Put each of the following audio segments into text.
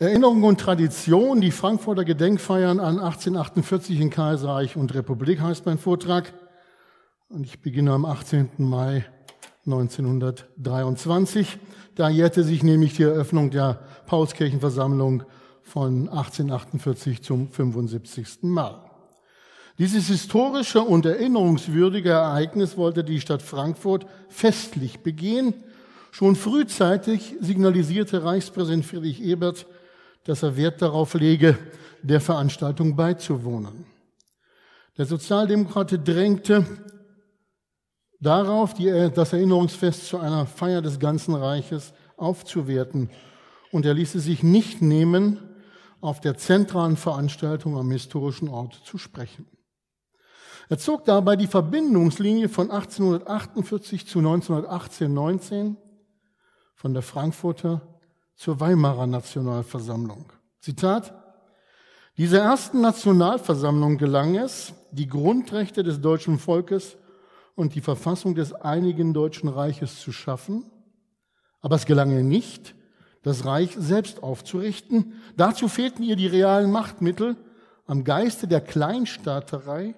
Erinnerung und Tradition, die Frankfurter Gedenkfeiern an 1848 in Kaiserreich und Republik heißt mein Vortrag. Und ich beginne am 18. Mai 1923. Da jährte sich nämlich die Eröffnung der Paulskirchenversammlung von 1848 zum 75. Mal. Dieses historische und erinnerungswürdige Ereignis wollte die Stadt Frankfurt festlich begehen. Schon frühzeitig signalisierte Reichspräsident Friedrich Ebert dass er Wert darauf lege, der Veranstaltung beizuwohnen. Der Sozialdemokrat drängte darauf, die, äh, das Erinnerungsfest zu einer Feier des ganzen Reiches aufzuwerten. Und er ließ es sich nicht nehmen, auf der zentralen Veranstaltung am historischen Ort zu sprechen. Er zog dabei die Verbindungslinie von 1848 zu 1918-19 von der Frankfurter zur Weimarer Nationalversammlung. Zitat. Dieser ersten Nationalversammlung gelang es, die Grundrechte des deutschen Volkes und die Verfassung des einigen deutschen Reiches zu schaffen, aber es gelang ihr nicht, das Reich selbst aufzurichten. Dazu fehlten ihr die realen Machtmittel. Am Geiste der Kleinstaaterei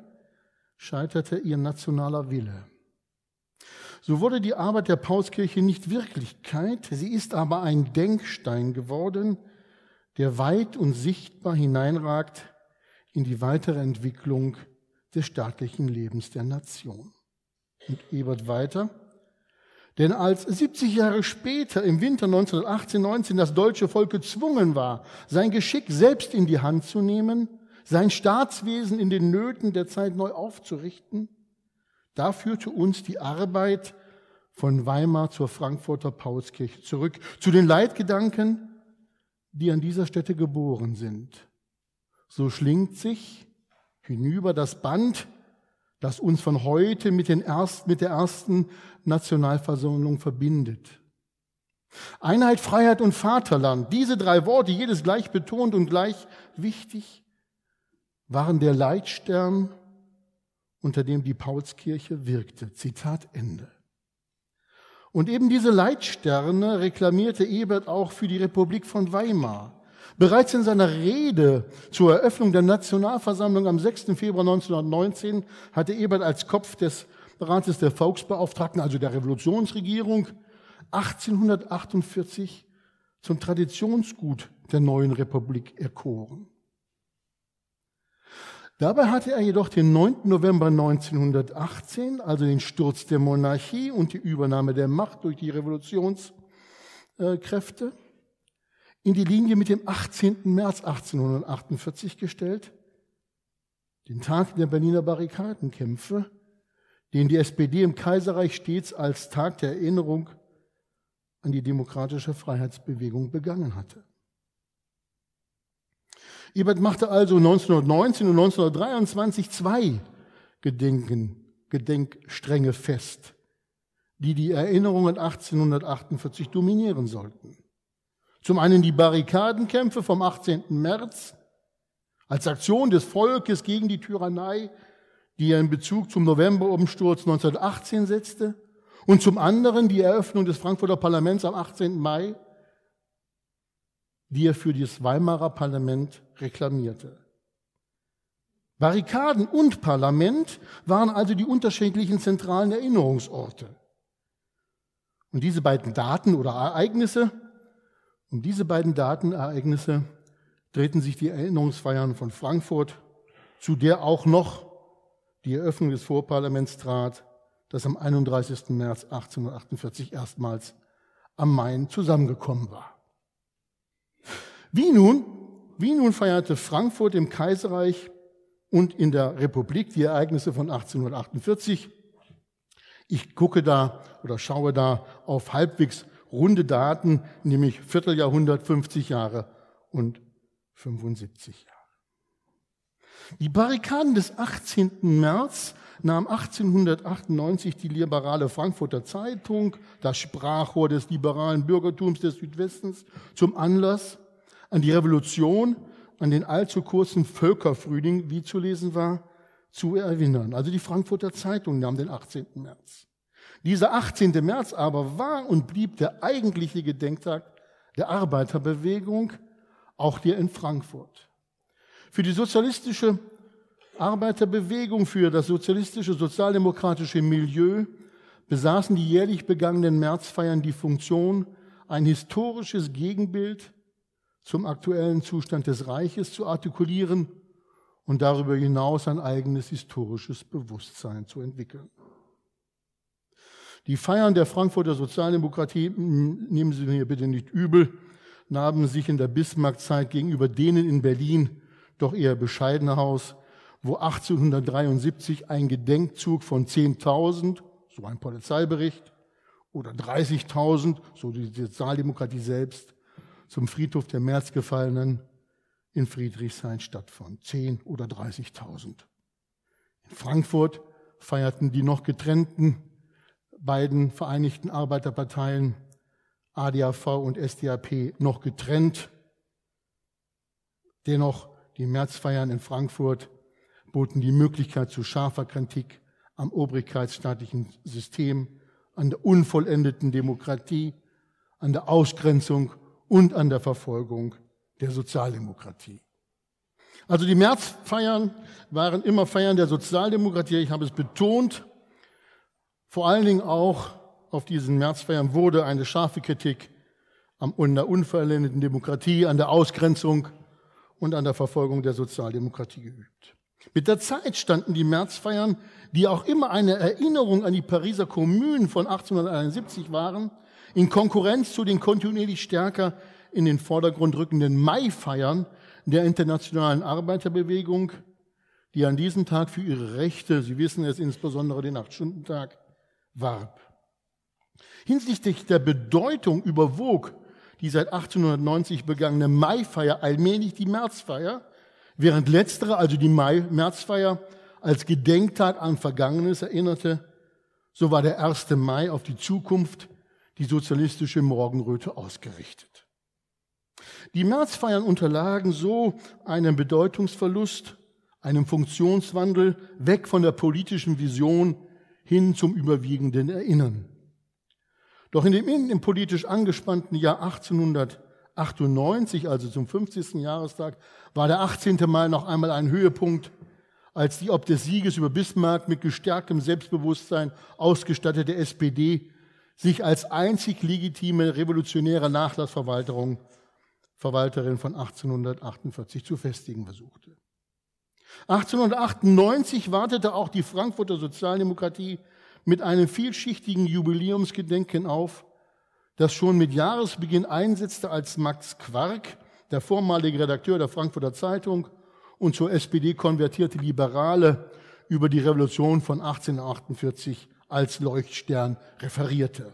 scheiterte ihr nationaler Wille. So wurde die Arbeit der Paulskirche nicht Wirklichkeit, sie ist aber ein Denkstein geworden, der weit und sichtbar hineinragt in die weitere Entwicklung des staatlichen Lebens der Nation. Und Ebert weiter. Denn als 70 Jahre später im Winter 1918-19 das deutsche Volk gezwungen war, sein Geschick selbst in die Hand zu nehmen, sein Staatswesen in den Nöten der Zeit neu aufzurichten, da führte uns die Arbeit von Weimar zur Frankfurter Paulskirche zurück, zu den Leitgedanken, die an dieser Stätte geboren sind. So schlingt sich hinüber das Band, das uns von heute mit, den erst, mit der ersten Nationalversammlung verbindet. Einheit, Freiheit und Vaterland, diese drei Worte, jedes gleich betont und gleich wichtig, waren der Leitstern unter dem die Paulskirche wirkte. Zitat Ende. Und eben diese Leitsterne reklamierte Ebert auch für die Republik von Weimar. Bereits in seiner Rede zur Eröffnung der Nationalversammlung am 6. Februar 1919 hatte Ebert als Kopf des Rates der Volksbeauftragten, also der Revolutionsregierung, 1848 zum Traditionsgut der neuen Republik erkoren. Dabei hatte er jedoch den 9. November 1918, also den Sturz der Monarchie und die Übernahme der Macht durch die Revolutionskräfte, in die Linie mit dem 18. März 1848 gestellt, den Tag der Berliner Barrikadenkämpfe, den die SPD im Kaiserreich stets als Tag der Erinnerung an die demokratische Freiheitsbewegung begangen hatte. Ebert machte also 1919 und 1923 zwei Gedenken, Gedenkstränge fest, die die Erinnerungen 1848 dominieren sollten. Zum einen die Barrikadenkämpfe vom 18. März als Aktion des Volkes gegen die Tyrannei, die er in Bezug zum Novemberumsturz 1918 setzte, und zum anderen die Eröffnung des Frankfurter Parlaments am 18. Mai die er für das Weimarer Parlament reklamierte. Barrikaden und Parlament waren also die unterschiedlichen zentralen Erinnerungsorte. Und diese beiden Daten oder Ereignisse, um diese beiden Datenereignisse drehten sich die Erinnerungsfeiern von Frankfurt, zu der auch noch die Eröffnung des Vorparlaments trat, das am 31. März 1848 erstmals am Main zusammengekommen war. Wie nun, wie nun feierte Frankfurt im Kaiserreich und in der Republik die Ereignisse von 1848? Ich gucke da oder schaue da auf halbwegs runde Daten, nämlich Vierteljahrhundert, 50 Jahre und 75 Jahre. Die Barrikaden des 18. März nahm 1898 die liberale Frankfurter Zeitung, das Sprachrohr des liberalen Bürgertums des Südwestens, zum Anlass, an die Revolution, an den allzu kurzen Völkerfrühling, wie zu lesen war, zu erinnern. Also die Frankfurter Zeitung nahm den 18. März. Dieser 18. März aber war und blieb der eigentliche Gedenktag der Arbeiterbewegung, auch hier in Frankfurt. Für die sozialistische Arbeiterbewegung, für das sozialistische, sozialdemokratische Milieu besaßen die jährlich begangenen Märzfeiern die Funktion, ein historisches Gegenbild zum aktuellen Zustand des Reiches zu artikulieren und darüber hinaus ein eigenes historisches Bewusstsein zu entwickeln. Die Feiern der Frankfurter Sozialdemokratie, hm, nehmen Sie mir bitte nicht übel, nahmen sich in der Bismarckzeit gegenüber denen in Berlin doch eher bescheidener aus, wo 1873 ein Gedenkzug von 10.000, so ein Polizeibericht, oder 30.000, so die Sozialdemokratie selbst, zum Friedhof der Märzgefallenen in Friedrichshain stattfand. Zehn oder 30.000. In Frankfurt feierten die noch getrennten beiden Vereinigten Arbeiterparteien ADAV und SDAP noch getrennt. Dennoch, die Märzfeiern in Frankfurt boten die Möglichkeit zu scharfer Kritik am obrigkeitsstaatlichen System, an der unvollendeten Demokratie, an der Ausgrenzung und an der Verfolgung der Sozialdemokratie. Also die Märzfeiern waren immer Feiern der Sozialdemokratie. Ich habe es betont. Vor allen Dingen auch auf diesen Märzfeiern wurde eine scharfe Kritik am der unvollendeten Demokratie, an der Ausgrenzung und an der Verfolgung der Sozialdemokratie geübt. Mit der Zeit standen die Märzfeiern, die auch immer eine Erinnerung an die Pariser Kommunen von 1871 waren, in Konkurrenz zu den kontinuierlich stärker in den Vordergrund rückenden Maifeiern der internationalen Arbeiterbewegung, die an diesem Tag für ihre Rechte, Sie wissen es insbesondere den Acht-Stunden-Tag, warb. Hinsichtlich der Bedeutung überwog die seit 1890 begangene Maifeier allmählich die Märzfeier, während letztere, also die Mai Märzfeier, als Gedenktag an Vergangenes erinnerte, so war der 1. Mai auf die Zukunft die sozialistische Morgenröte ausgerichtet. Die Märzfeiern unterlagen so einem Bedeutungsverlust, einem Funktionswandel weg von der politischen Vision hin zum überwiegenden Erinnern. Doch in dem innenpolitisch angespannten Jahr 1898, also zum 50. Jahrestag, war der 18. Mai noch einmal ein Höhepunkt, als die ob des Sieges über Bismarck mit gestärktem Selbstbewusstsein ausgestattete SPD sich als einzig legitime revolutionäre Nachlassverwalterin von 1848 zu festigen versuchte. 1898 wartete auch die Frankfurter Sozialdemokratie mit einem vielschichtigen Jubiläumsgedenken auf, das schon mit Jahresbeginn einsetzte, als Max Quark, der vormalige Redakteur der Frankfurter Zeitung und zur SPD konvertierte Liberale, über die Revolution von 1848 als Leuchtstern referierte.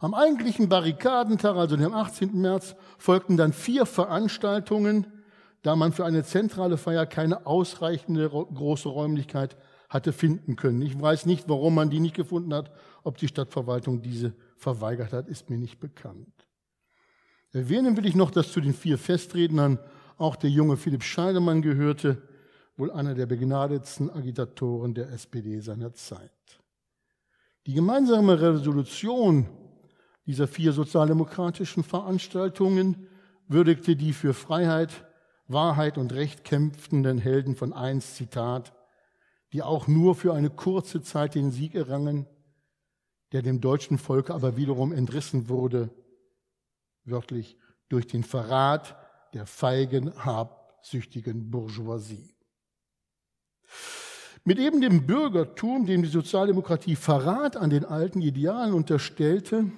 Am eigentlichen Barrikadentag, also dem 18. März, folgten dann vier Veranstaltungen, da man für eine zentrale Feier keine ausreichende große Räumlichkeit hatte finden können. Ich weiß nicht, warum man die nicht gefunden hat. Ob die Stadtverwaltung diese verweigert hat, ist mir nicht bekannt. Erwähnen will ich noch, dass zu den vier Festrednern auch der junge Philipp Scheidemann gehörte, wohl einer der begnadetsten Agitatoren der SPD seiner Zeit. Die gemeinsame Resolution dieser vier sozialdemokratischen Veranstaltungen würdigte die für Freiheit, Wahrheit und Recht kämpfenden Helden von einst, Zitat, die auch nur für eine kurze Zeit den Sieg errangen, der dem deutschen Volk aber wiederum entrissen wurde, wörtlich durch den Verrat der feigen, habsüchtigen Bourgeoisie. Mit eben dem Bürgertum, dem die Sozialdemokratie Verrat an den alten Idealen unterstellte,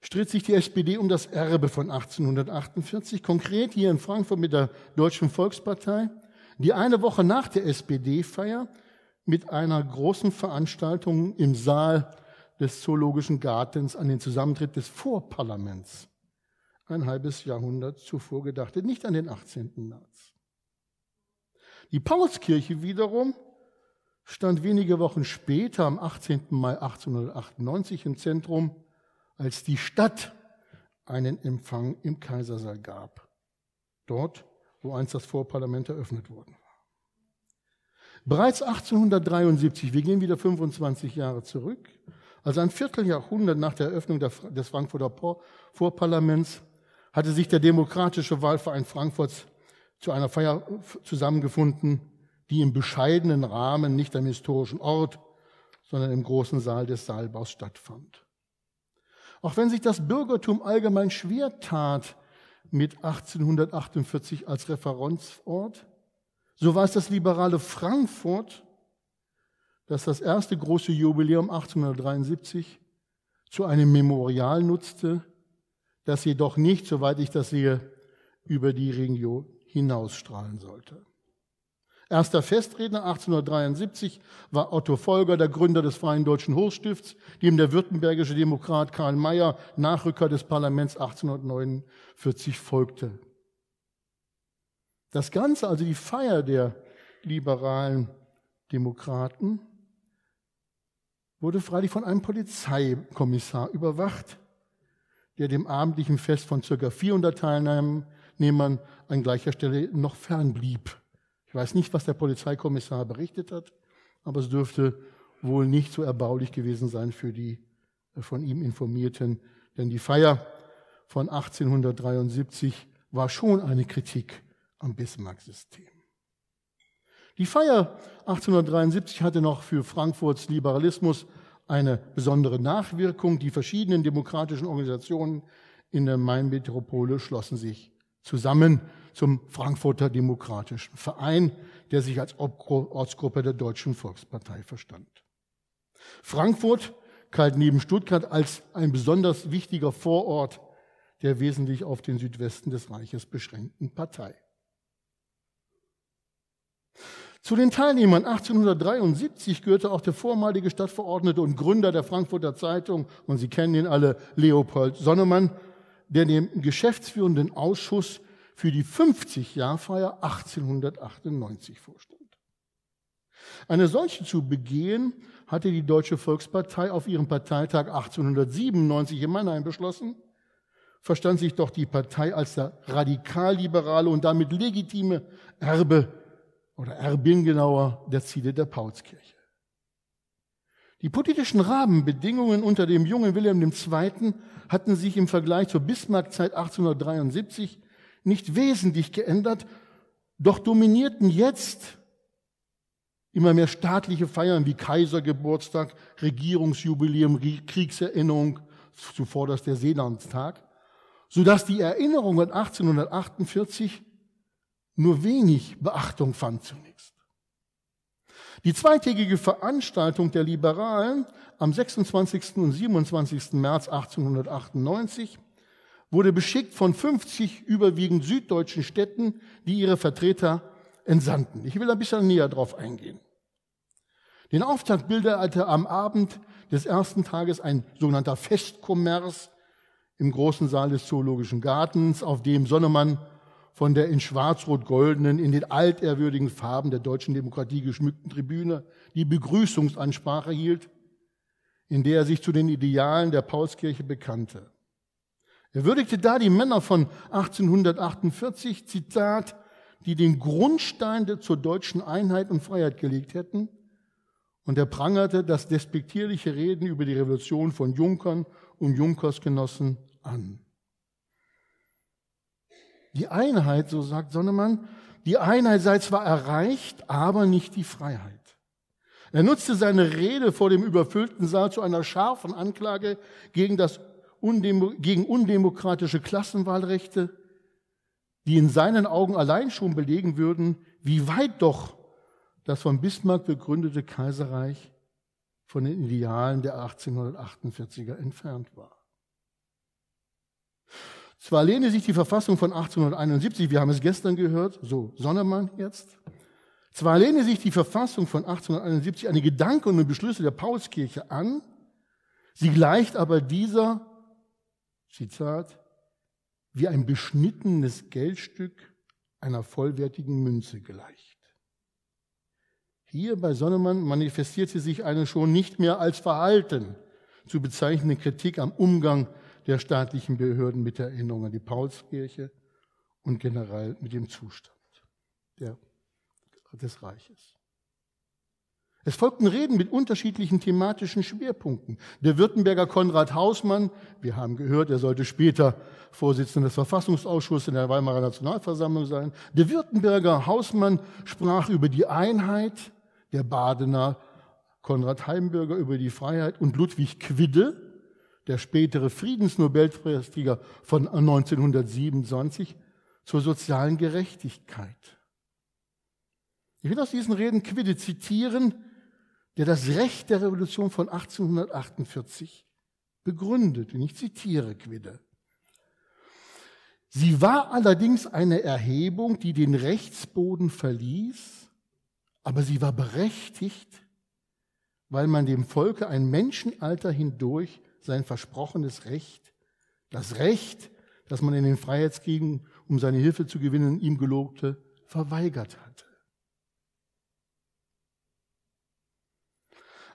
stritt sich die SPD um das Erbe von 1848, konkret hier in Frankfurt mit der Deutschen Volkspartei, die eine Woche nach der SPD-Feier mit einer großen Veranstaltung im Saal des Zoologischen Gartens an den Zusammentritt des Vorparlaments ein halbes Jahrhundert zuvor gedachte, nicht an den 18. März. Die Paulskirche wiederum stand wenige Wochen später, am 18. Mai 1898, im Zentrum, als die Stadt einen Empfang im Kaisersaal gab. Dort, wo einst das Vorparlament eröffnet worden war. Bereits 1873, wir gehen wieder 25 Jahre zurück, also ein Vierteljahrhundert nach der Eröffnung des Frankfurter Vorparlaments, hatte sich der Demokratische Wahlverein Frankfurts zu einer Feier äh, zusammengefunden, die im bescheidenen Rahmen nicht am historischen Ort, sondern im großen Saal des Saalbaus stattfand. Auch wenn sich das Bürgertum allgemein schwer tat mit 1848 als Referenzort, so war es das liberale Frankfurt, das das erste große Jubiläum 1873 zu einem Memorial nutzte, das jedoch nicht, soweit ich das sehe, über die Region hinausstrahlen sollte. Erster Festredner 1873 war Otto Folger, der Gründer des Freien Deutschen Hochstifts, dem der württembergische Demokrat Karl Mayer, Nachrücker des Parlaments 1849, folgte. Das Ganze, also die Feier der liberalen Demokraten, wurde freilich von einem Polizeikommissar überwacht, der dem abendlichen Fest von circa 400 Teilnehmern Arbeitnehmern an gleicher Stelle noch fern blieb. Ich weiß nicht, was der Polizeikommissar berichtet hat, aber es dürfte wohl nicht so erbaulich gewesen sein für die äh, von ihm informierten, denn die Feier von 1873 war schon eine Kritik am Bismarck-System. Die Feier 1873 hatte noch für Frankfurts Liberalismus eine besondere Nachwirkung. Die verschiedenen demokratischen Organisationen in der Mainmetropole schlossen sich zusammen zum Frankfurter Demokratischen Verein, der sich als Ortsgruppe der Deutschen Volkspartei verstand. Frankfurt galt neben Stuttgart als ein besonders wichtiger Vorort der wesentlich auf den Südwesten des Reiches beschränkten Partei. Zu den Teilnehmern 1873 gehörte auch der vormalige Stadtverordnete und Gründer der Frankfurter Zeitung, und Sie kennen ihn alle, Leopold Sonnemann, der dem geschäftsführenden Ausschuss für die 50-Jahrfeier 1898 vorstand. Eine solche zu begehen, hatte die Deutsche Volkspartei auf ihrem Parteitag 1897 in Mannheim beschlossen, verstand sich doch die Partei als der radikalliberale und damit legitime Erbe oder Erbin genauer der Ziele der Paulskirche. Die politischen Rahmenbedingungen unter dem jungen Wilhelm II hatten sich im Vergleich zur Bismarckzeit 1873 nicht wesentlich geändert, doch dominierten jetzt immer mehr staatliche Feiern wie Kaisergeburtstag, Regierungsjubiläum, Kriegserinnerung, zuvorderst der Seelandstag, sodass die Erinnerung an 1848 nur wenig Beachtung fand zunächst. Die zweitägige Veranstaltung der Liberalen am 26. und 27. März 1898 wurde beschickt von 50 überwiegend süddeutschen Städten, die ihre Vertreter entsandten. Ich will ein bisschen näher drauf eingehen. Den Auftakt bildete am Abend des ersten Tages ein sogenannter Festkommers im großen Saal des Zoologischen Gartens, auf dem Sonnemann von der in schwarz-rot-goldenen, in den altehrwürdigen Farben der deutschen Demokratie geschmückten Tribüne die Begrüßungsansprache hielt in der er sich zu den Idealen der Paulskirche bekannte. Er würdigte da die Männer von 1848, Zitat, die den Grundstein zur deutschen Einheit und Freiheit gelegt hätten, und er prangerte das despektierliche Reden über die Revolution von Junkern und Junkersgenossen an. Die Einheit, so sagt Sonnemann, die Einheit sei zwar erreicht, aber nicht die Freiheit. Er nutzte seine Rede vor dem überfüllten Saal zu einer scharfen Anklage gegen, das Undemo gegen undemokratische Klassenwahlrechte, die in seinen Augen allein schon belegen würden, wie weit doch das von Bismarck begründete Kaiserreich von den Idealen der 1848er entfernt war. Zwar lehne sich die Verfassung von 1871, wir haben es gestern gehört, so Sonnemann jetzt, zwar lehne sich die Verfassung von 1871 an die Gedanken und Beschlüsse der Paulskirche an, sie gleicht aber dieser, Zitat, wie ein beschnittenes Geldstück einer vollwertigen Münze gleicht. Hier bei Sonnemann manifestierte sich eine schon nicht mehr als Verhalten zu bezeichnende Kritik am Umgang der staatlichen Behörden mit der Erinnerung an die Paulskirche und generell mit dem Zustand der des Reiches. Es folgten Reden mit unterschiedlichen thematischen Schwerpunkten. Der Württemberger Konrad Hausmann, wir haben gehört, er sollte später Vorsitzender des Verfassungsausschusses in der Weimarer Nationalversammlung sein. Der Württemberger Hausmann sprach über die Einheit, der Badener Konrad Heimbürger über die Freiheit und Ludwig Quidde, der spätere Friedensnobelpreisträger von 1927, zur sozialen Gerechtigkeit. Ich will aus diesen Reden Quidde zitieren, der das Recht der Revolution von 1848 begründet. Und ich zitiere Quidde. Sie war allerdings eine Erhebung, die den Rechtsboden verließ, aber sie war berechtigt, weil man dem Volke ein Menschenalter hindurch sein versprochenes Recht, das Recht, das man in den Freiheitskriegen, um seine Hilfe zu gewinnen, ihm gelobte, verweigert hatte.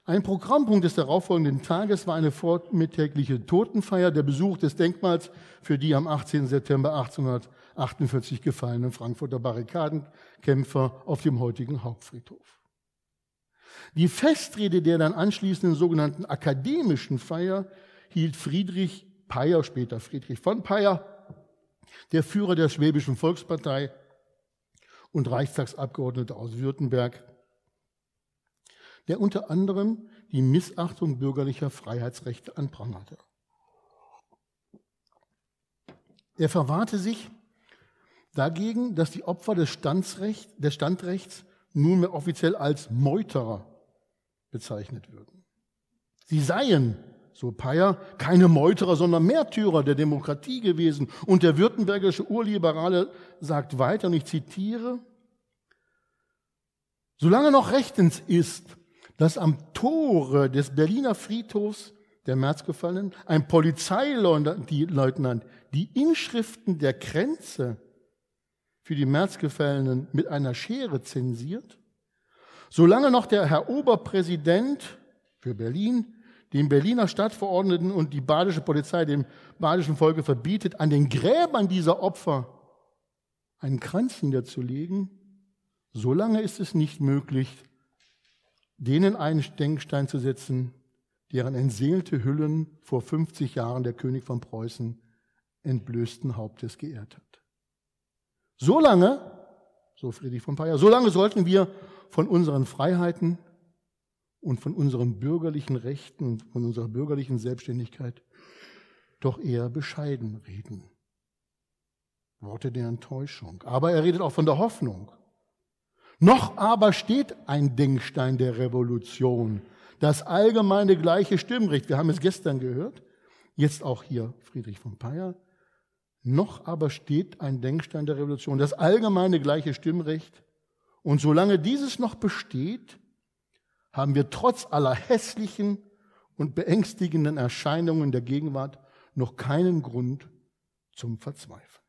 Ein Programmpunkt des darauffolgenden Tages war eine vormittägliche Totenfeier, der Besuch des Denkmals für die am 18. September 1848 gefallenen Frankfurter Barrikadenkämpfer auf dem heutigen Hauptfriedhof. Die Festrede der dann anschließenden sogenannten akademischen Feier hielt Friedrich Peyer, später Friedrich von Peyer, der Führer der Schwäbischen Volkspartei und Reichstagsabgeordnete aus Württemberg, der unter anderem die Missachtung bürgerlicher Freiheitsrechte anprangerte. Er verwahrte sich dagegen, dass die Opfer des, Standrecht, des Standrechts nunmehr offiziell als Meuterer bezeichnet würden. Sie seien, so Peyer, keine Meuterer, sondern Märtyrer der Demokratie gewesen. Und der württembergische Urliberale sagt weiter, und ich zitiere, solange noch rechtens ist, dass am Tore des Berliner Friedhofs der Märzgefallenen ein Polizeileutnant die Inschriften der Kränze für die Märzgefallenen mit einer Schere zensiert, solange noch der Herr Oberpräsident für Berlin den Berliner Stadtverordneten und die badische Polizei dem badischen Volke verbietet, an den Gräbern dieser Opfer einen Kranz niederzulegen, solange ist es nicht möglich, denen einen Denkstein zu setzen, deren entseelte Hüllen vor 50 Jahren der König von Preußen entblößten Hauptes geehrt hat. Solange, so Friedrich von Payer, solange sollten wir von unseren Freiheiten und von unseren bürgerlichen Rechten, von unserer bürgerlichen Selbstständigkeit doch eher bescheiden reden. Worte der Enttäuschung. Aber er redet auch von der Hoffnung. Noch aber steht ein Denkstein der Revolution, das allgemeine gleiche Stimmrecht. Wir haben es gestern gehört, jetzt auch hier Friedrich von Peyer. Noch aber steht ein Denkstein der Revolution, das allgemeine gleiche Stimmrecht. Und solange dieses noch besteht, haben wir trotz aller hässlichen und beängstigenden Erscheinungen der Gegenwart noch keinen Grund zum Verzweifeln.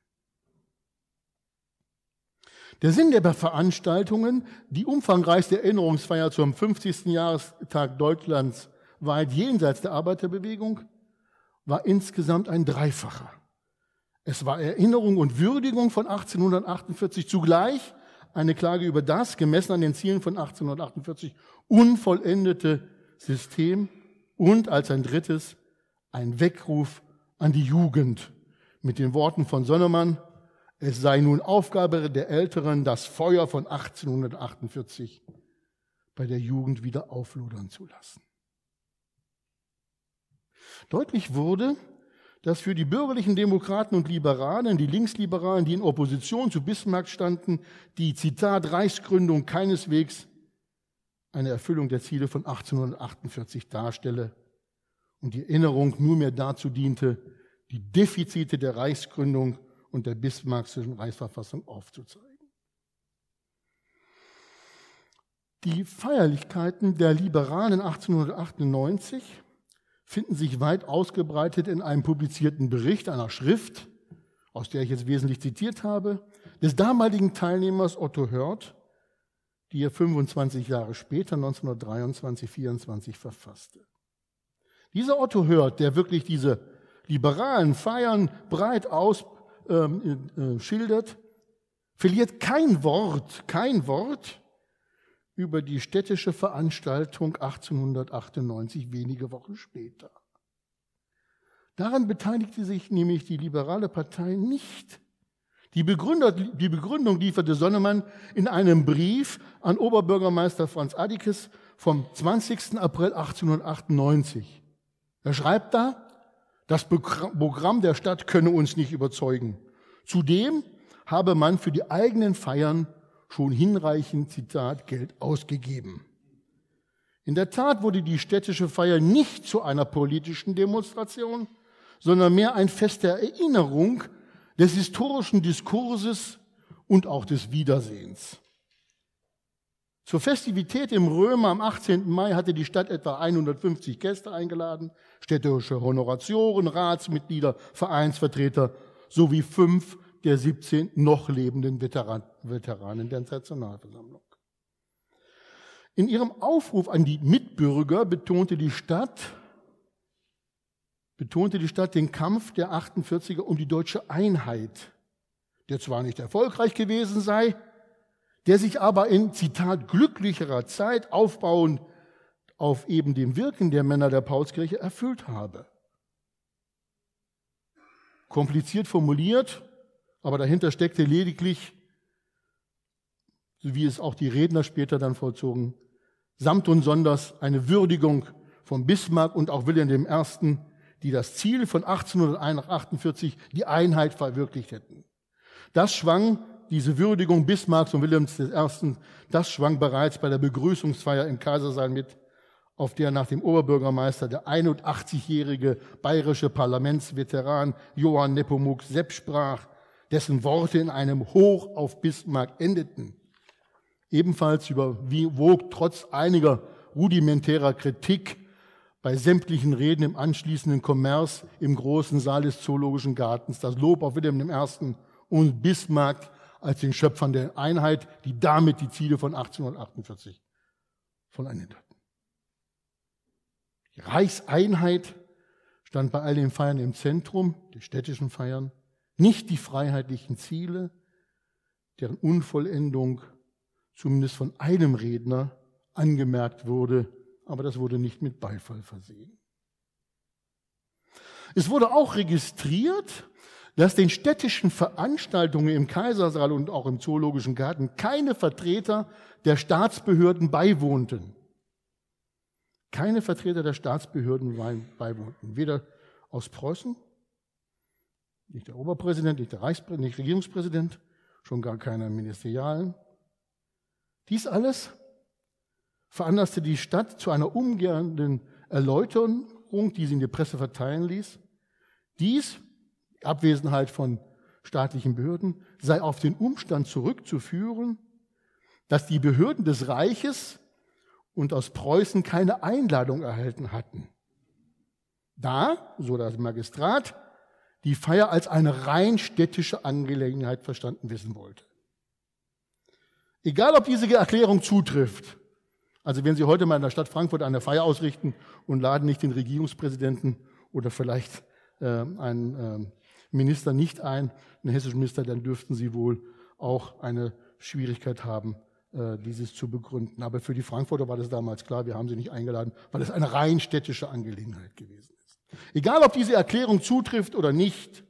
Der Sinn der Veranstaltungen, die umfangreichste Erinnerungsfeier zum 50. Jahrestag Deutschlands weit jenseits der Arbeiterbewegung, war insgesamt ein Dreifacher. Es war Erinnerung und Würdigung von 1848 zugleich eine Klage über das, gemessen an den Zielen von 1848, unvollendete System und als ein drittes ein Weckruf an die Jugend mit den Worten von Sonnemann, es sei nun Aufgabe der Älteren, das Feuer von 1848 bei der Jugend wieder auflodern zu lassen. Deutlich wurde, dass für die bürgerlichen Demokraten und Liberalen, die Linksliberalen, die in Opposition zu Bismarck standen, die Zitat Reichsgründung keineswegs eine Erfüllung der Ziele von 1848 darstelle und die Erinnerung nur mehr dazu diente, die Defizite der Reichsgründung und der bismarckischen Reichsverfassung aufzuzeigen. Die Feierlichkeiten der Liberalen 1898 finden sich weit ausgebreitet in einem publizierten Bericht einer Schrift, aus der ich jetzt wesentlich zitiert habe, des damaligen Teilnehmers Otto Hört, die er 25 Jahre später, 1923, 24 verfasste. Dieser Otto Hört, der wirklich diese liberalen Feiern breit aus ähm, äh, schildert, verliert kein Wort, kein Wort über die städtische Veranstaltung 1898, wenige Wochen später. Daran beteiligte sich nämlich die liberale Partei nicht. Die, die, Begründung lieferte Sonnemann in einem Brief an Oberbürgermeister Franz Adikes vom 20. April 1898. Er schreibt da, das Programm der Stadt könne uns nicht überzeugen. Zudem habe man für die eigenen Feiern schon hinreichend, Zitat, Geld ausgegeben. In der Tat wurde die städtische Feier nicht zu einer politischen Demonstration, sondern mehr ein Fest der Erinnerung des historischen Diskurses und auch des Wiedersehens. Zur Festivität im Römer am 18. Mai hatte die Stadt etwa 150 Gäste eingeladen, städtische Honoratioren, Ratsmitglieder, Vereinsvertreter sowie fünf der 17 noch lebenden Veteran Veteranen der Nationalversammlung. In ihrem Aufruf an die Mitbürger betonte die Stadt, betonte die Stadt den Kampf der 48er um die deutsche Einheit, der zwar nicht erfolgreich gewesen sei, der sich aber in, Zitat, glücklicherer Zeit aufbauend auf eben dem Wirken der Männer der Paulskirche erfüllt habe. Kompliziert formuliert, aber dahinter steckte lediglich, so wie es auch die Redner später dann vollzogen, samt und sonders eine Würdigung von Bismarck und auch Wilhelm I., die das Ziel von 1848, die Einheit, verwirklicht hätten. Das schwang diese Würdigung Bismarcks und Wilhelms I., das schwang bereits bei der Begrüßungsfeier im Kaisersaal mit, auf der nach dem Oberbürgermeister der 81-jährige bayerische Parlamentsveteran Johann Nepomuk Sepp sprach, dessen Worte in einem Hoch auf Bismarck endeten. Ebenfalls überwog trotz einiger rudimentärer Kritik bei sämtlichen Reden im anschließenden Kommers im großen Saal des Zoologischen Gartens das Lob auf Wilhelm I. und Bismarck als den Schöpfern der Einheit, die damit die Ziele von 1848 vollendet hatten. Die Reichseinheit stand bei all den Feiern im Zentrum, der städtischen Feiern, nicht die freiheitlichen Ziele, deren Unvollendung zumindest von einem Redner angemerkt wurde, aber das wurde nicht mit Beifall versehen. Es wurde auch registriert, dass den städtischen Veranstaltungen im Kaisersaal und auch im Zoologischen Garten keine Vertreter der Staatsbehörden beiwohnten. Keine Vertreter der Staatsbehörden beiwohnten. Weder aus Preußen, nicht der Oberpräsident, nicht der Reichspräsident, nicht Regierungspräsident, schon gar keiner Ministerialen. Dies alles veranlasste die Stadt zu einer umgehenden Erläuterung, die sie in der Presse verteilen ließ. Dies Abwesenheit von staatlichen Behörden sei auf den Umstand zurückzuführen, dass die Behörden des Reiches und aus Preußen keine Einladung erhalten hatten. Da, so das Magistrat, die Feier als eine rein städtische Angelegenheit verstanden wissen wollte. Egal, ob diese Erklärung zutrifft, also wenn Sie heute mal in der Stadt Frankfurt eine Feier ausrichten und laden nicht den Regierungspräsidenten oder vielleicht äh, einen äh, Minister nicht ein, einen hessischen Minister, dann dürften Sie wohl auch eine Schwierigkeit haben, äh, dieses zu begründen. Aber für die Frankfurter war das damals klar, wir haben sie nicht eingeladen, weil es eine rein städtische Angelegenheit gewesen ist. Egal, ob diese Erklärung zutrifft oder nicht,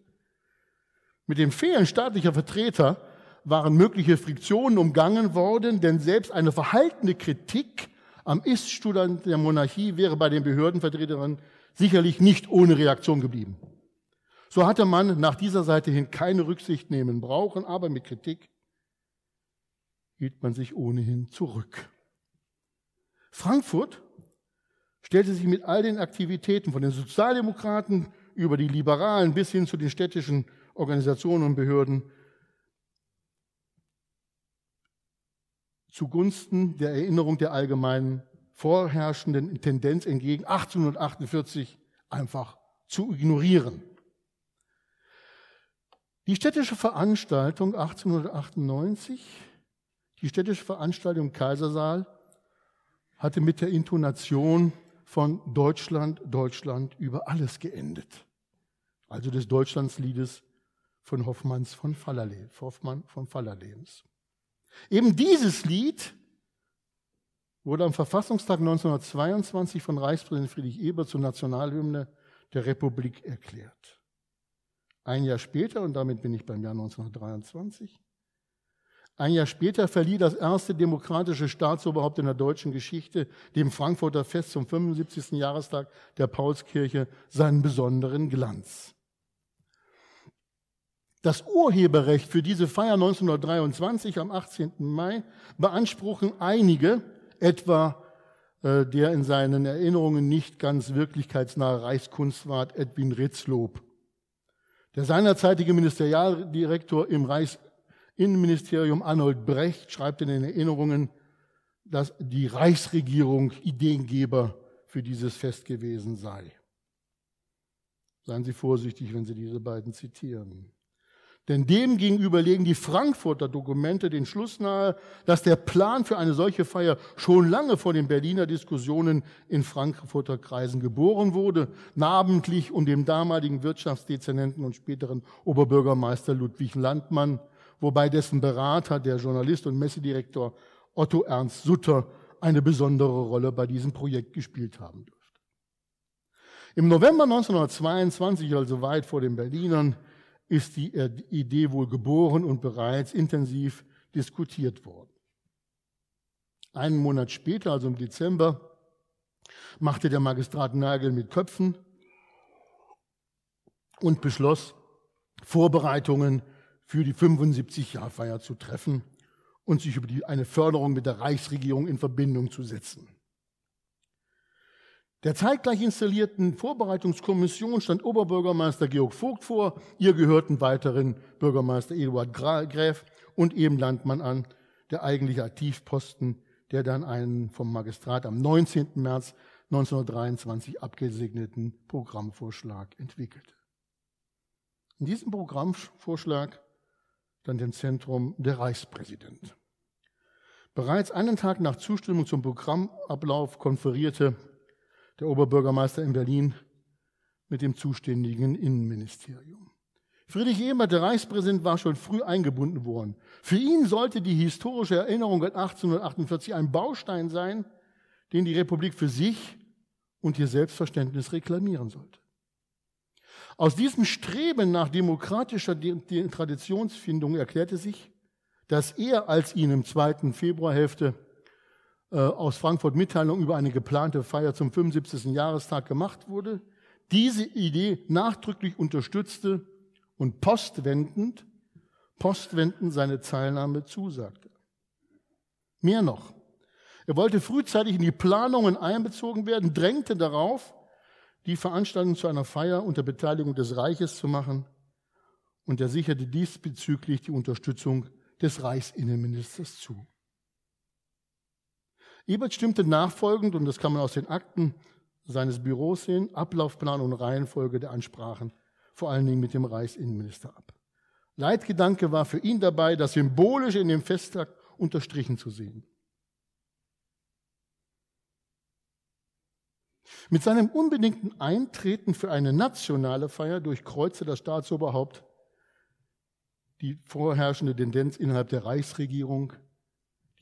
mit dem Fehlen staatlicher Vertreter waren mögliche Friktionen umgangen worden, denn selbst eine verhaltene Kritik am ist student der Monarchie wäre bei den Behördenvertreterinnen sicherlich nicht ohne Reaktion geblieben. So hatte man nach dieser Seite hin keine Rücksicht nehmen brauchen, aber mit Kritik hielt man sich ohnehin zurück. Frankfurt stellte sich mit all den Aktivitäten von den Sozialdemokraten über die Liberalen bis hin zu den städtischen Organisationen und Behörden zugunsten der Erinnerung der allgemeinen vorherrschenden Tendenz entgegen, 1848 einfach zu ignorieren. Die städtische Veranstaltung 1898, die städtische Veranstaltung Kaisersaal, hatte mit der Intonation von Deutschland, Deutschland über alles geendet. Also des Deutschlandsliedes von Hoffmanns von Fallerle, Hoffmann von Fallerlebens. Eben dieses Lied wurde am Verfassungstag 1922 von Reichspräsident Friedrich Ebert zur Nationalhymne der Republik erklärt. Ein Jahr später, und damit bin ich beim Jahr 1923, ein Jahr später verlieh das erste demokratische Staatsoberhaupt in der deutschen Geschichte dem Frankfurter Fest zum 75. Jahrestag der Paulskirche seinen besonderen Glanz. Das Urheberrecht für diese Feier 1923 am 18. Mai beanspruchen einige, etwa äh, der in seinen Erinnerungen nicht ganz wirklichkeitsnahe Reichskunstwart Edwin Ritzlob. Der seinerzeitige Ministerialdirektor im Reichsinnenministerium Arnold Brecht schreibt in den Erinnerungen, dass die Reichsregierung Ideengeber für dieses Fest gewesen sei. Seien Sie vorsichtig, wenn Sie diese beiden zitieren. Denn demgegenüber legen die Frankfurter Dokumente den Schluss nahe, dass der Plan für eine solche Feier schon lange vor den Berliner Diskussionen in Frankfurter Kreisen geboren wurde, namentlich um dem damaligen Wirtschaftsdezernenten und späteren Oberbürgermeister Ludwig Landmann, wobei dessen Berater, der Journalist und Messedirektor Otto Ernst Sutter, eine besondere Rolle bei diesem Projekt gespielt haben dürfte. Im November 1922, also weit vor den Berlinern, ist äh, die Idee wohl geboren und bereits intensiv diskutiert worden. Einen Monat später, also im Dezember, machte der Magistrat Nagel mit Köpfen und beschloss, Vorbereitungen für die 75-Jahrfeier zu treffen und sich über die, eine Förderung mit der Reichsregierung in Verbindung zu setzen. Der zeitgleich installierten Vorbereitungskommission stand Oberbürgermeister Georg Vogt vor, ihr gehörten weiterhin Bürgermeister Eduard Gräf und eben Landmann an, der eigentliche Aktivposten, der dann einen vom Magistrat am 19. März 1923 abgesegneten Programmvorschlag entwickelte. In diesem Programmvorschlag stand im Zentrum der Reichspräsident. Bereits einen Tag nach Zustimmung zum Programmablauf konferierte der Oberbürgermeister in Berlin mit dem zuständigen Innenministerium. Friedrich Ebert, der Reichspräsident, war schon früh eingebunden worden. Für ihn sollte die historische Erinnerung an 1848 ein Baustein sein, den die Republik für sich und ihr Selbstverständnis reklamieren sollte. Aus diesem Streben nach demokratischer Traditionsfindung erklärte sich, dass er, als ihn im zweiten Februarhälfte äh, aus Frankfurt Mitteilung über eine geplante Feier zum 75. Jahrestag gemacht wurde, diese Idee nachdrücklich unterstützte und postwendend, postwendend seine Teilnahme zusagte. Mehr noch. Er wollte frühzeitig in die Planungen einbezogen werden, drängte darauf, die Veranstaltung zu einer Feier unter Beteiligung des Reiches zu machen und er sicherte diesbezüglich die Unterstützung des Reichsinnenministers zu. Ebert stimmte nachfolgend, und das kann man aus den Akten seines Büros sehen, Ablaufplan und Reihenfolge der Ansprachen, vor allen Dingen mit dem Reichsinnenminister ab. Leitgedanke war für ihn dabei, das symbolisch in dem Festtag unterstrichen zu sehen. Mit seinem unbedingten Eintreten für eine nationale Feier durchkreuzte das Staatsoberhaupt die vorherrschende Tendenz innerhalb der Reichsregierung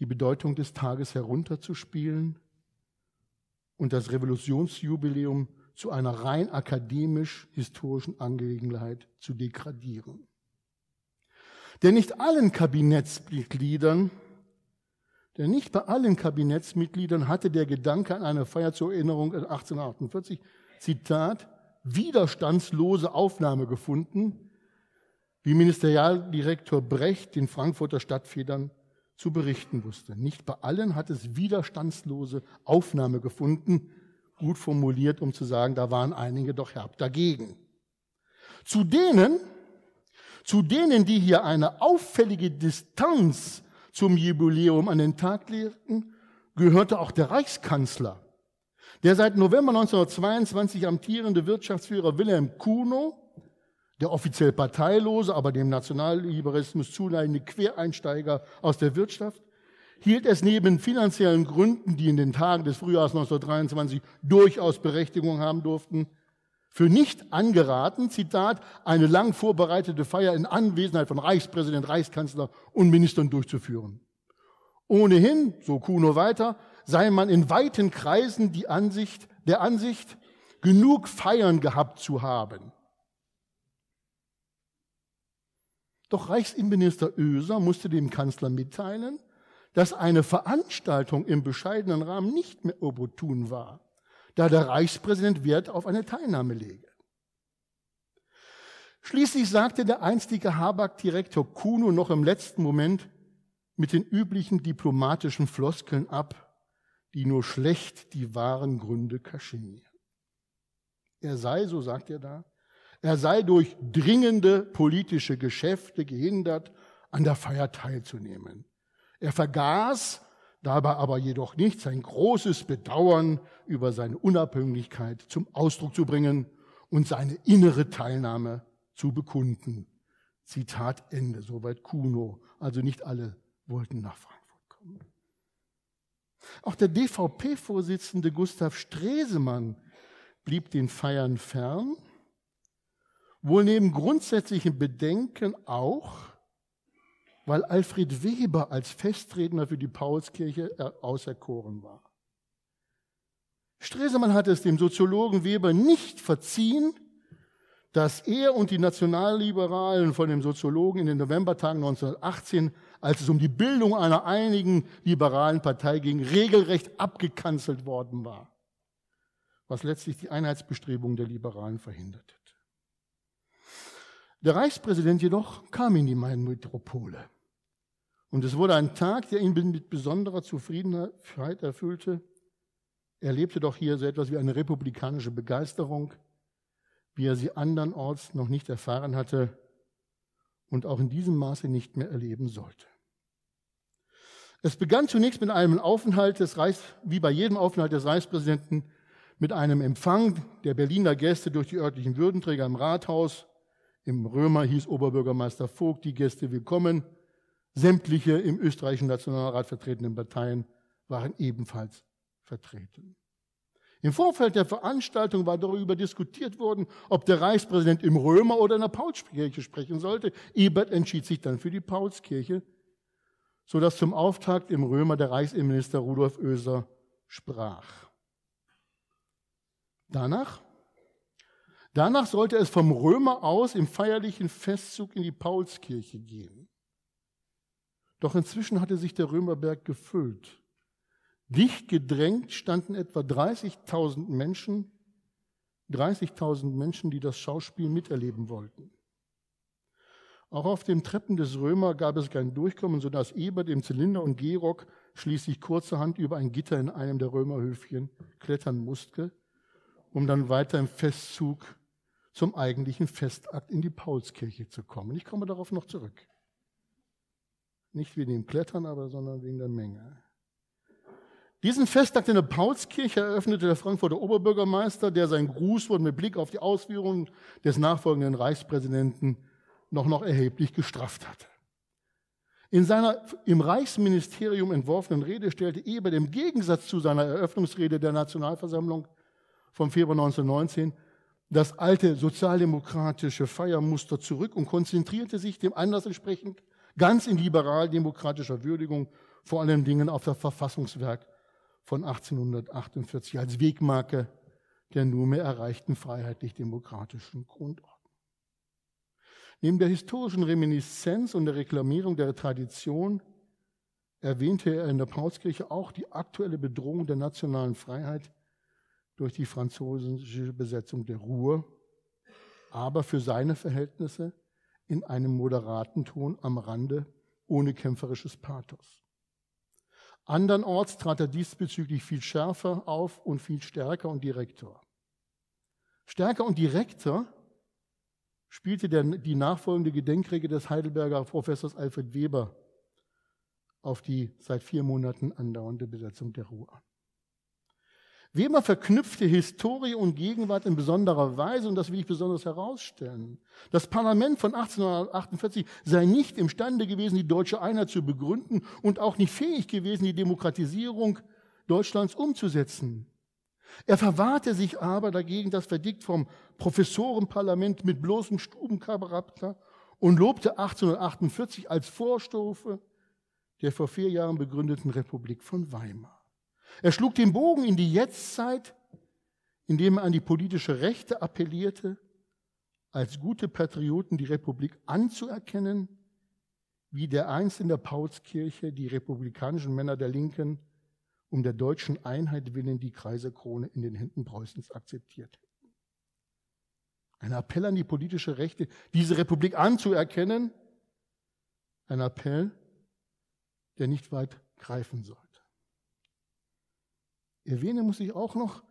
die Bedeutung des Tages herunterzuspielen und das Revolutionsjubiläum zu einer rein akademisch-historischen Angelegenheit zu degradieren. Denn nicht allen Kabinettsmitgliedern, denn nicht bei allen Kabinettsmitgliedern hatte der Gedanke an eine Feier zur Erinnerung 1848, Zitat, widerstandslose Aufnahme gefunden, wie Ministerialdirektor Brecht den Frankfurter Stadtfedern zu berichten wusste. Nicht bei allen hat es widerstandslose Aufnahme gefunden, gut formuliert, um zu sagen, da waren einige doch herb dagegen. Zu denen, zu denen, die hier eine auffällige Distanz zum Jubiläum an den Tag legten, gehörte auch der Reichskanzler, der seit November 1922 amtierende Wirtschaftsführer Wilhelm Kuno der offiziell parteilose, aber dem Nationalliberalismus zuneigende Quereinsteiger aus der Wirtschaft hielt es neben finanziellen Gründen, die in den Tagen des Frühjahrs 1923 durchaus Berechtigung haben durften, für nicht angeraten, Zitat, eine lang vorbereitete Feier in Anwesenheit von Reichspräsident, Reichskanzler und Ministern durchzuführen. Ohnehin, so Kuno weiter, sei man in weiten Kreisen die Ansicht, der Ansicht, genug Feiern gehabt zu haben. Doch Reichsinnenminister Oeser musste dem Kanzler mitteilen, dass eine Veranstaltung im bescheidenen Rahmen nicht mehr opportun war, da der Reichspräsident Wert auf eine Teilnahme lege. Schließlich sagte der einstige Habak-Direktor Kuno noch im letzten Moment mit den üblichen diplomatischen Floskeln ab, die nur schlecht die wahren Gründe kaschieren. Er sei, so sagt er da, er sei durch dringende politische Geschäfte gehindert, an der Feier teilzunehmen. Er vergaß dabei aber jedoch nicht sein großes Bedauern über seine Unabhängigkeit zum Ausdruck zu bringen und seine innere Teilnahme zu bekunden. Zitat Ende, soweit Kuno. Also nicht alle wollten nach Frankfurt kommen. Auch der DVP-Vorsitzende Gustav Stresemann blieb den Feiern fern Wohl neben grundsätzlichen Bedenken auch, weil Alfred Weber als Festredner für die Paulskirche äh, auserkoren war. Stresemann hatte es dem Soziologen Weber nicht verziehen, dass er und die Nationalliberalen von dem Soziologen in den Novembertagen 1918, als es um die Bildung einer einigen liberalen Partei ging, regelrecht abgekanzelt worden war, was letztlich die Einheitsbestrebungen der Liberalen verhinderte. Der Reichspräsident jedoch kam in die Main-Metropole. Und es wurde ein Tag, der ihn mit besonderer Zufriedenheit erfüllte. Er lebte doch hier so etwas wie eine republikanische Begeisterung, wie er sie andernorts noch nicht erfahren hatte und auch in diesem Maße nicht mehr erleben sollte. Es begann zunächst mit einem Aufenthalt des Reichs, wie bei jedem Aufenthalt des Reichspräsidenten, mit einem Empfang der Berliner Gäste durch die örtlichen Würdenträger im Rathaus im Römer hieß Oberbürgermeister Vogt die Gäste willkommen. Sämtliche im österreichischen Nationalrat vertretenen Parteien waren ebenfalls vertreten. Im Vorfeld der Veranstaltung war darüber diskutiert worden, ob der Reichspräsident im Römer oder in der Paulskirche sprechen sollte. Ebert entschied sich dann für die Paulskirche, sodass zum Auftakt im Römer der Reichsminister Rudolf Oeser sprach. Danach Danach sollte es vom Römer aus im feierlichen Festzug in die Paulskirche gehen. Doch inzwischen hatte sich der Römerberg gefüllt. Dicht gedrängt standen etwa 30.000 Menschen, 30.000 Menschen, die das Schauspiel miterleben wollten. Auch auf den Treppen des Römer gab es kein Durchkommen, sodass Ebert im Zylinder und Gehrock schließlich kurzerhand über ein Gitter in einem der Römerhöfchen klettern musste, um dann weiter im Festzug zum eigentlichen Festakt in die Paulskirche zu kommen. Ich komme darauf noch zurück. Nicht wegen dem Klettern, aber sondern wegen der Menge. Diesen Festakt in der Paulskirche eröffnete der Frankfurter Oberbürgermeister, der sein Grußwort mit Blick auf die Ausführungen des nachfolgenden Reichspräsidenten noch, noch erheblich gestrafft hatte. In seiner im Reichsministerium entworfenen Rede stellte Ebert im Gegensatz zu seiner Eröffnungsrede der Nationalversammlung vom Februar 1919 das alte sozialdemokratische Feiermuster zurück und konzentrierte sich dem Anlass entsprechend ganz in liberal-demokratischer Würdigung vor allen Dingen auf das Verfassungswerk von 1848 als Wegmarke der nunmehr erreichten freiheitlich-demokratischen Grundordnung. Neben der historischen Reminiszenz und der Reklamierung der Tradition erwähnte er in der Paulskirche auch die aktuelle Bedrohung der nationalen Freiheit durch die französische Besetzung der Ruhr, aber für seine Verhältnisse in einem moderaten Ton am Rande, ohne kämpferisches Pathos. Andernorts trat er diesbezüglich viel schärfer auf und viel stärker und direkter. Stärker und direkter spielte der, die nachfolgende Gedenkrede des Heidelberger Professors Alfred Weber auf die seit vier Monaten andauernde Besetzung der Ruhr an. Wie immer verknüpfte Historie und Gegenwart in besonderer Weise, und das will ich besonders herausstellen. Das Parlament von 1848 sei nicht imstande gewesen, die deutsche Einheit zu begründen und auch nicht fähig gewesen, die Demokratisierung Deutschlands umzusetzen. Er verwahrte sich aber dagegen das Verdikt vom Professorenparlament mit bloßem Stubenkabarabter und lobte 1848 als Vorstufe der vor vier Jahren begründeten Republik von Weimar. Er schlug den Bogen in die Jetztzeit, indem er an die politische Rechte appellierte, als gute Patrioten die Republik anzuerkennen, wie der einst in der Paulskirche die republikanischen Männer der Linken um der deutschen Einheit willen die Kreisekrone in den Händen Preußens akzeptiert. Ein Appell an die politische Rechte, diese Republik anzuerkennen, ein Appell, der nicht weit greifen soll. Erwähnen muss ich auch noch,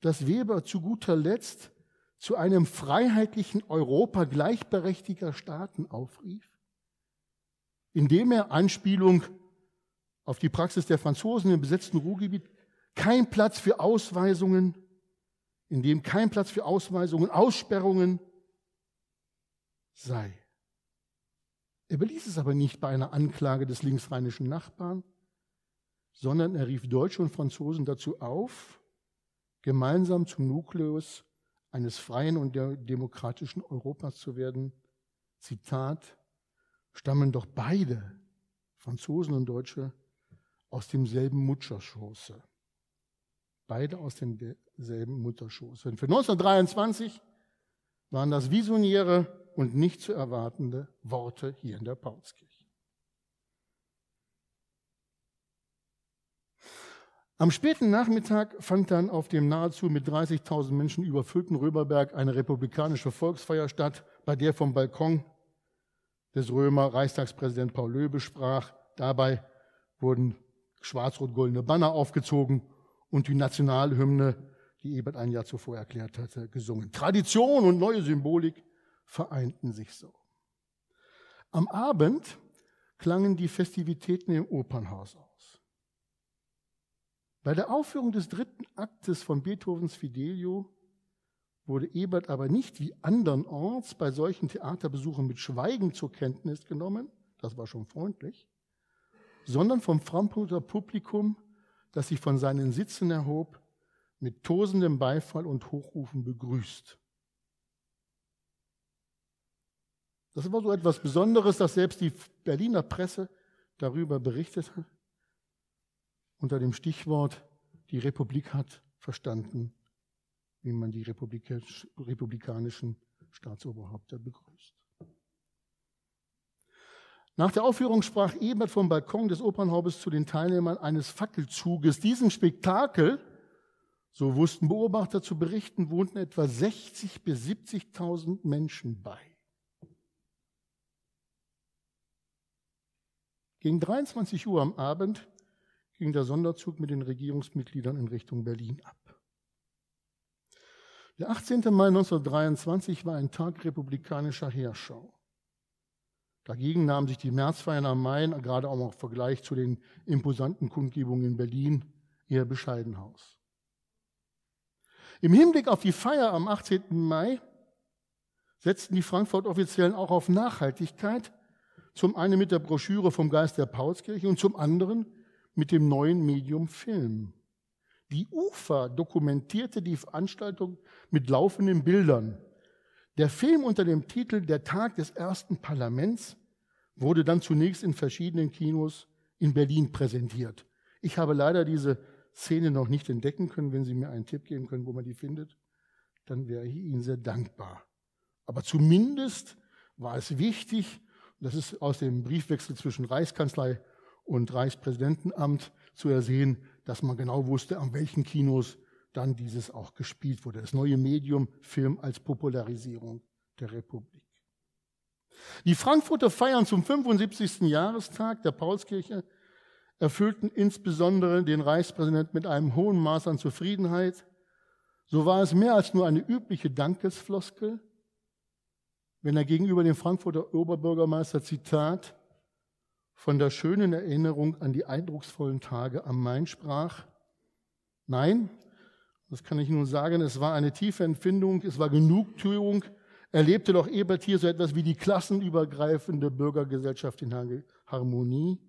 dass Weber zu guter Letzt zu einem freiheitlichen Europa gleichberechtigter Staaten aufrief, indem er Anspielung auf die Praxis der Franzosen im besetzten Ruhrgebiet kein Platz für Ausweisungen, in dem kein Platz für Ausweisungen, Aussperrungen sei. Er beließ es aber nicht bei einer Anklage des linksrheinischen Nachbarn, sondern er rief Deutsche und Franzosen dazu auf, gemeinsam zum Nukleus eines freien und demokratischen Europas zu werden. Zitat, stammen doch beide, Franzosen und Deutsche, aus demselben Mutterschoße. Beide aus demselben Mutterschoße. Und für 1923 waren das visionäre und nicht zu erwartende Worte hier in der Paulskirche. Am späten Nachmittag fand dann auf dem nahezu mit 30.000 Menschen überfüllten Römerberg eine republikanische Volksfeier statt, bei der vom Balkon des Römer Reichstagspräsident Paul Löbe sprach. Dabei wurden schwarz-rot-goldene Banner aufgezogen und die Nationalhymne, die Ebert ein Jahr zuvor erklärt hatte, gesungen. Tradition und neue Symbolik vereinten sich so. Am Abend klangen die Festivitäten im Opernhaus aus. Bei der Aufführung des dritten Aktes von Beethovens Fidelio wurde Ebert aber nicht wie andernorts bei solchen Theaterbesuchen mit Schweigen zur Kenntnis genommen, das war schon freundlich, sondern vom Frankfurter Publikum, das sich von seinen Sitzen erhob, mit tosendem Beifall und Hochrufen begrüßt. Das war so etwas Besonderes, dass selbst die Berliner Presse darüber berichtet hat unter dem Stichwort, die Republik hat verstanden, wie man die republikanischen Staatsoberhäupter begrüßt. Nach der Aufführung sprach Ebert vom Balkon des Opernhauses zu den Teilnehmern eines Fackelzuges. Diesem Spektakel, so wussten Beobachter zu berichten, wohnten etwa 60.000 bis 70.000 Menschen bei. Gegen 23 Uhr am Abend ging der Sonderzug mit den Regierungsmitgliedern in Richtung Berlin ab. Der 18. Mai 1923 war ein Tag republikanischer Heerschau. Dagegen nahmen sich die Märzfeiern am Main, gerade auch im Vergleich zu den imposanten Kundgebungen in Berlin, eher bescheiden aus. Im Hinblick auf die Feier am 18. Mai setzten die Frankfurt-Offiziellen auch auf Nachhaltigkeit, zum einen mit der Broschüre vom Geist der Paulskirche und zum anderen mit dem neuen Medium Film. Die UFA dokumentierte die Veranstaltung mit laufenden Bildern. Der Film unter dem Titel Der Tag des ersten Parlaments wurde dann zunächst in verschiedenen Kinos in Berlin präsentiert. Ich habe leider diese Szene noch nicht entdecken können. Wenn Sie mir einen Tipp geben können, wo man die findet, dann wäre ich Ihnen sehr dankbar. Aber zumindest war es wichtig, das ist aus dem Briefwechsel zwischen Reichskanzlei und Reichspräsidentenamt zu ersehen, dass man genau wusste, an welchen Kinos dann dieses auch gespielt wurde. Das neue Medium Film als Popularisierung der Republik. Die Frankfurter Feiern zum 75. Jahrestag der Paulskirche erfüllten insbesondere den Reichspräsidenten mit einem hohen Maß an Zufriedenheit. So war es mehr als nur eine übliche Dankesfloskel, wenn er gegenüber dem Frankfurter Oberbürgermeister Zitat von der schönen Erinnerung an die eindrucksvollen Tage am Main sprach. Nein, das kann ich nur sagen, es war eine tiefe Empfindung, es war Genugtuung. Erlebte doch Ebert hier so etwas wie die klassenübergreifende Bürgergesellschaft in Harmonie.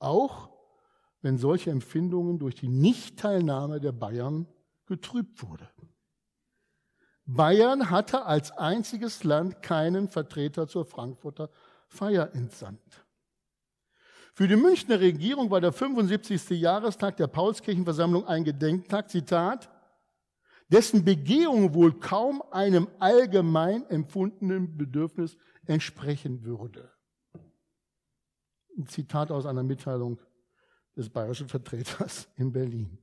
Auch wenn solche Empfindungen durch die Nichtteilnahme der Bayern getrübt wurde. Bayern hatte als einziges Land keinen Vertreter zur Frankfurter Feier entsandt. Für die Münchner Regierung war der 75. Jahrestag der Paulskirchenversammlung ein Gedenktag, Zitat, dessen Begehung wohl kaum einem allgemein empfundenen Bedürfnis entsprechen würde. Ein Zitat aus einer Mitteilung des bayerischen Vertreters in Berlin,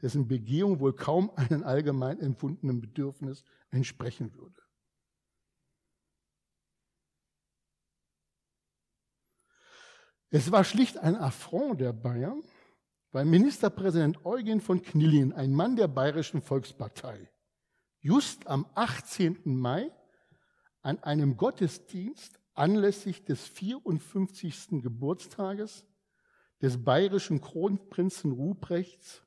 dessen Begehung wohl kaum einem allgemein empfundenen Bedürfnis entsprechen würde. Es war schlicht ein Affront der Bayern, weil Ministerpräsident Eugen von Knillin, ein Mann der Bayerischen Volkspartei, just am 18. Mai an einem Gottesdienst anlässlich des 54. Geburtstages des bayerischen Kronprinzen Ruprechts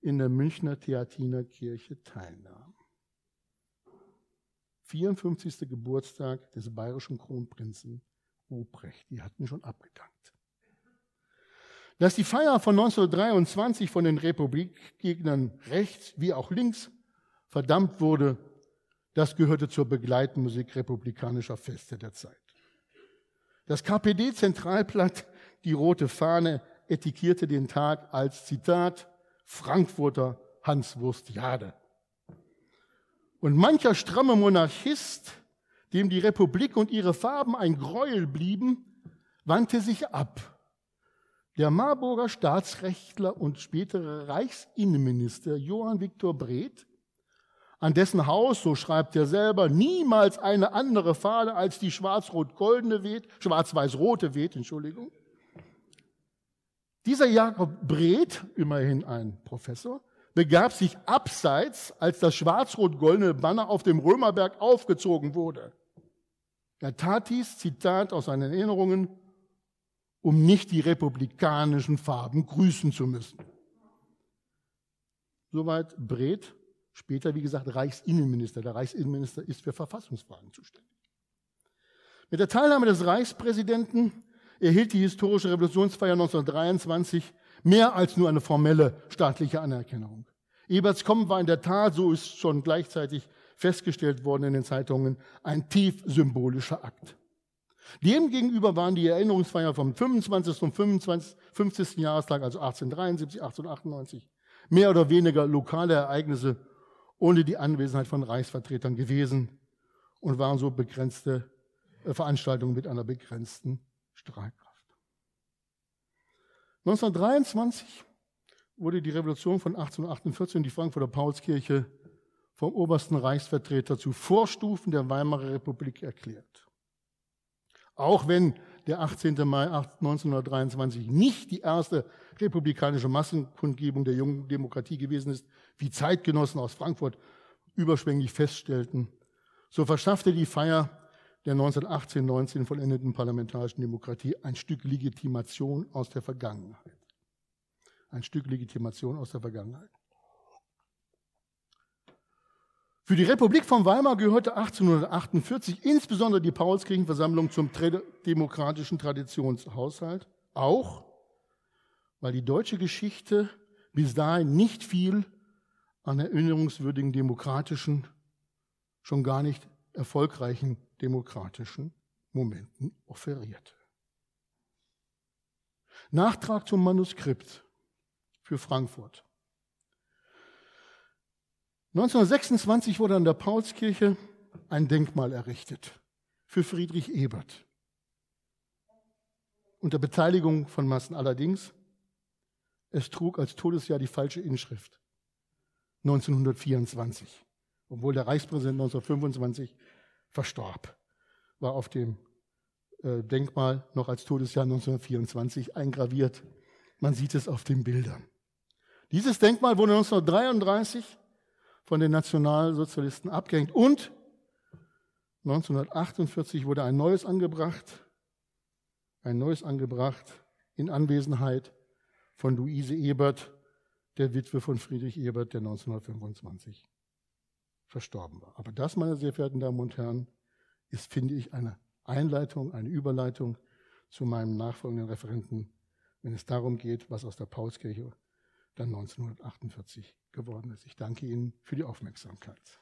in der Münchner Theatinerkirche teilnahm. 54. Geburtstag des bayerischen Kronprinzen Ruprecht. Die hatten schon abgedankt. Dass die Feier von 1923 von den Republikgegnern rechts wie auch links verdammt wurde, das gehörte zur Begleitmusik republikanischer Feste der Zeit. Das KPD-Zentralblatt, die rote Fahne, etikierte den Tag als Zitat Frankfurter Hanswurst Jade. Und mancher stramme Monarchist dem die Republik und ihre Farben ein Greuel blieben, wandte sich ab. Der Marburger Staatsrechtler und spätere Reichsinnenminister Johann Viktor Breth, an dessen Haus, so schreibt er selber, niemals eine andere Fahne als die schwarz-rot-goldene weht, schwarz-weiß-rote weht, Entschuldigung. Dieser Jakob Breth, immerhin ein Professor, begab sich abseits, als das schwarz-rot-goldene Banner auf dem Römerberg aufgezogen wurde. Er tat dies, Zitat aus seinen Erinnerungen, um nicht die republikanischen Farben grüßen zu müssen. Soweit Breth, später wie gesagt Reichsinnenminister. Der Reichsinnenminister ist für Verfassungsfragen zuständig. Mit der Teilnahme des Reichspräsidenten erhielt die historische Revolutionsfeier 1923 mehr als nur eine formelle staatliche Anerkennung. Eberts Kommen war in der Tat, so ist schon gleichzeitig festgestellt worden in den Zeitungen, ein tief symbolischer Akt. Demgegenüber waren die Erinnerungsfeier vom 25. und 25, 50. Jahrestag, also 1873, 1898, mehr oder weniger lokale Ereignisse ohne die Anwesenheit von Reichsvertretern gewesen und waren so begrenzte äh, Veranstaltungen mit einer begrenzten Streitkraft. 1923 wurde die Revolution von 1848 in die Frankfurter Paulskirche vom obersten Reichsvertreter zu Vorstufen der Weimarer Republik erklärt. Auch wenn der 18. Mai 1923 nicht die erste republikanische Massenkundgebung der jungen Demokratie gewesen ist, wie Zeitgenossen aus Frankfurt überschwänglich feststellten, so verschaffte die Feier der 1918-19 vollendeten parlamentarischen Demokratie ein Stück Legitimation aus der Vergangenheit. Ein Stück Legitimation aus der Vergangenheit. Für die Republik von Weimar gehörte 1848 insbesondere die Paulskirchenversammlung zum demokratischen Traditionshaushalt, auch weil die deutsche Geschichte bis dahin nicht viel an erinnerungswürdigen demokratischen, schon gar nicht erfolgreichen demokratischen Momenten offerierte. Nachtrag zum Manuskript für Frankfurt. 1926 wurde an der Paulskirche ein Denkmal errichtet für Friedrich Ebert. Unter Beteiligung von Massen allerdings. Es trug als Todesjahr die falsche Inschrift. 1924. Obwohl der Reichspräsident 1925 verstorb, war auf dem äh, Denkmal noch als Todesjahr 1924 eingraviert. Man sieht es auf den Bildern. Dieses Denkmal wurde 1933 von den Nationalsozialisten abgehängt. Und 1948 wurde ein neues angebracht, ein neues angebracht in Anwesenheit von Luise Ebert, der Witwe von Friedrich Ebert, der 1925 verstorben war. Aber das, meine sehr verehrten Damen und Herren, ist, finde ich, eine Einleitung, eine Überleitung zu meinem nachfolgenden Referenten, wenn es darum geht, was aus der Paulskirche dann 1948 geworden ist. Ich danke Ihnen für die Aufmerksamkeit.